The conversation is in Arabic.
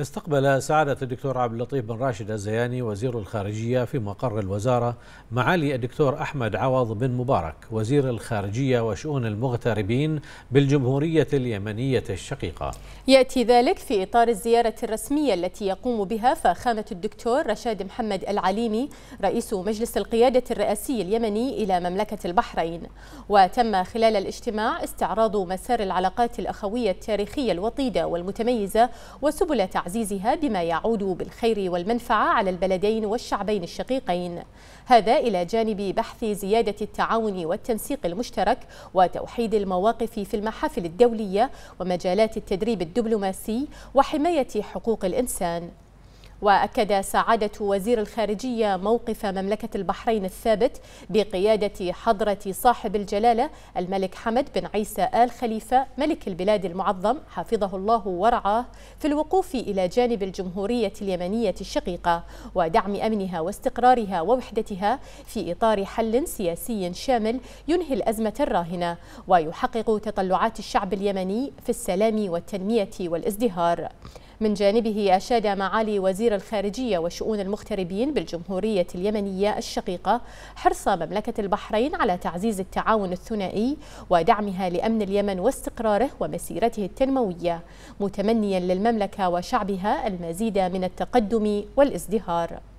استقبل سعادة الدكتور عبد اللطيف بن راشد الزياني وزير الخارجية في مقر الوزارة معالي الدكتور أحمد عوض بن مبارك وزير الخارجية وشؤون المغتربين بالجمهورية اليمنية الشقيقة يأتي ذلك في إطار الزيارة الرسمية التي يقوم بها فخامة الدكتور رشاد محمد العليمي رئيس مجلس القيادة الرئاسي اليمني إلى مملكة البحرين وتم خلال الاجتماع استعراض مسار العلاقات الأخوية التاريخية الوطيدة والمتميزة وسبل وتعزيزها بما يعود بالخير والمنفعة على البلدين والشعبين الشقيقين هذا إلى جانب بحث زيادة التعاون والتنسيق المشترك وتوحيد المواقف في المحافل الدولية ومجالات التدريب الدبلوماسي وحماية حقوق الإنسان وأكد سعادة وزير الخارجية موقف مملكة البحرين الثابت بقيادة حضرة صاحب الجلالة الملك حمد بن عيسى آل خليفة ملك البلاد المعظم حفظه الله ورعاه في الوقوف إلى جانب الجمهورية اليمنية الشقيقة ودعم أمنها واستقرارها ووحدتها في إطار حل سياسي شامل ينهي الأزمة الراهنة ويحقق تطلعات الشعب اليمني في السلام والتنمية والازدهار من جانبه أشاد معالي وزير الخارجية وشؤون المغتربين بالجمهورية اليمنية الشقيقة حرص مملكة البحرين على تعزيز التعاون الثنائي ودعمها لأمن اليمن واستقراره ومسيرته التنموية متمنيا للمملكة وشعبها المزيد من التقدم والازدهار